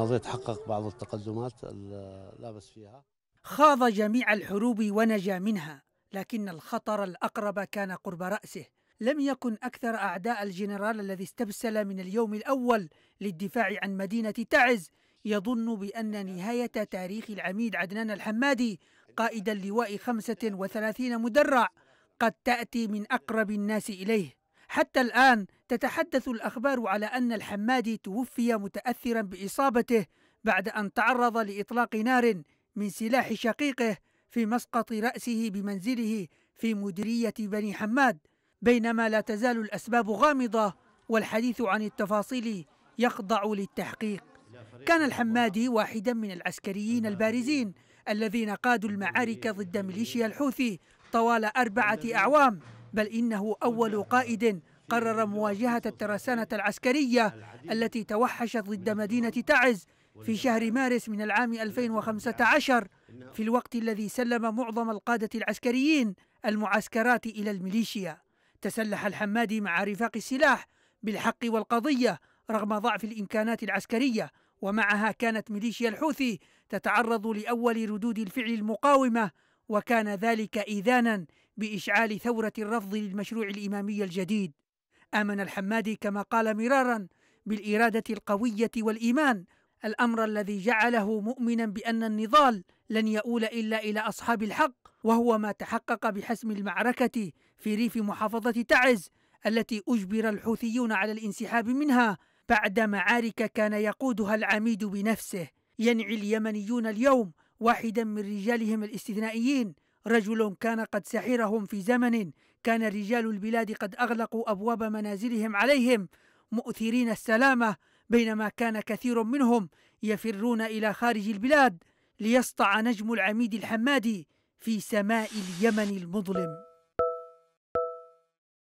الماضي تحقق بعض التقدمات لا بس فيها خاض جميع الحروب ونجا منها لكن الخطر الأقرب كان قرب رأسه لم يكن أكثر أعداء الجنرال الذي استبسل من اليوم الأول للدفاع عن مدينة تعز يظن بأن نهاية تاريخ العميد عدنان الحمادي قائد اللواء 35 مدرع قد تأتي من أقرب الناس إليه حتى الآن تتحدث الأخبار على أن الحمادي توفي متأثرا بإصابته بعد أن تعرض لإطلاق نار من سلاح شقيقه في مسقط رأسه بمنزله في مديرية بني حماد بينما لا تزال الأسباب غامضة والحديث عن التفاصيل يخضع للتحقيق كان الحمادي واحدا من العسكريين البارزين الذين قادوا المعارك ضد ميليشيا الحوثي طوال أربعة أعوام بل إنه أول قائد قرر مواجهة الترسانة العسكرية التي توحشت ضد مدينة تعز في شهر مارس من العام 2015 في الوقت الذي سلم معظم القادة العسكريين المعسكرات إلى الميليشيا تسلح الحمادي مع رفاق السلاح بالحق والقضية رغم ضعف الإمكانات العسكرية ومعها كانت ميليشيا الحوثي تتعرض لأول ردود الفعل المقاومة وكان ذلك إذانا بإشعال ثورة الرفض للمشروع الإمامي الجديد آمن الحمادي كما قال مرارا بالإرادة القوية والإيمان الأمر الذي جعله مؤمنا بأن النضال لن يؤول إلا إلى أصحاب الحق وهو ما تحقق بحسم المعركة في ريف محافظة تعز التي أجبر الحوثيون على الانسحاب منها بعد معارك كان يقودها العميد بنفسه ينعي اليمنيون اليوم واحدا من رجالهم الاستثنائيين رجل كان قد سحرهم في زمن كان رجال البلاد قد أغلقوا أبواب منازلهم عليهم مؤثرين السلامة بينما كان كثير منهم يفرون إلى خارج البلاد ليسطع نجم العميد الحمادي في سماء اليمن المظلم